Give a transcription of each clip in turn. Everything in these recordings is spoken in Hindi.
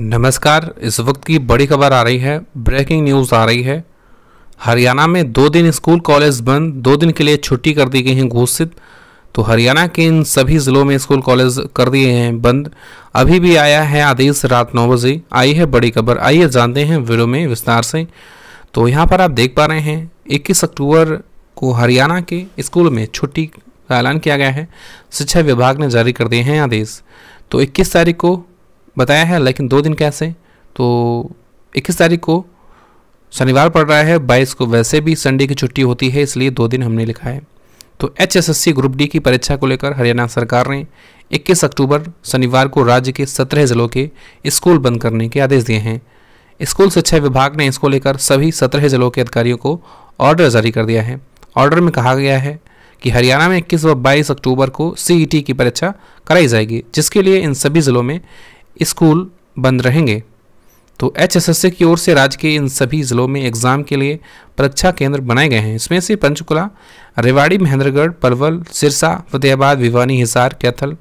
नमस्कार इस वक्त की बड़ी खबर आ रही है ब्रेकिंग न्यूज़ आ रही है हरियाणा में दो दिन स्कूल कॉलेज बंद दो दिन के लिए छुट्टी कर दी गई है घोषित तो हरियाणा के इन सभी ज़िलों में स्कूल कॉलेज कर दिए हैं बंद अभी भी आया है आदेश रात नौ बजे आई है बड़ी खबर आइए जानते हैं वीडियो में विस्तार से तो यहाँ पर आप देख पा रहे हैं इक्कीस अक्टूबर को हरियाणा के स्कूल में छुट्टी का ऐलान किया गया है शिक्षा विभाग ने जारी कर दिए हैं आदेश तो इक्कीस तारीख को बताया है लेकिन दो दिन कैसे तो इक्कीस तारीख को शनिवार पड़ रहा है बाईस को वैसे भी संडे की छुट्टी होती है इसलिए दो दिन हमने लिखा है तो एच ग्रुप डी की परीक्षा को लेकर हरियाणा सरकार ने 21 अक्टूबर शनिवार को राज्य के 17 जिलों के स्कूल बंद करने के आदेश दिए हैं स्कूल शिक्षा विभाग ने इसको लेकर सभी 17 जिलों के अधिकारियों को ऑर्डर जारी कर दिया है ऑर्डर में कहा गया है कि हरियाणा में 21 व 22 अक्टूबर को सीईटी की परीक्षा कराई जाएगी जिसके लिए इन सभी ज़िलों में स्कूल बंद रहेंगे तो एच की ओर से राज्य के इन सभी ज़िलों में एग्ज़ाम के लिए परीक्षा केंद्र बनाए गए हैं इसमें से पंचकुला रेवाड़ी महेंद्रगढ़ पलवल सिरसा फतेहाबाद भिवानी हिसार कैथल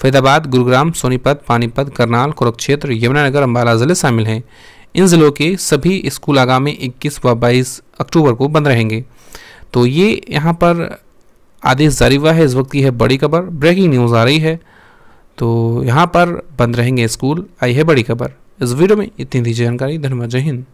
फरीदाबाद गुरुग्राम सोनीपत पानीपत करनाल कुरुक्षेत्र यमुनानगर अम्बाला ज़िले शामिल हैं इन ज़िलों के सभी स्कूल आगामी 21 व 22 अक्टूबर को बंद रहेंगे तो ये यहाँ पर आदेश जारी हुआ है इस वक्त की है बड़ी खबर ब्रेकिंग न्यूज़ आ रही है तो यहाँ पर बंद रहेंगे स्कूल आई है बड़ी खबर इस वीडियो में इतनी दी जानकारी धन्यवाद जय हिंद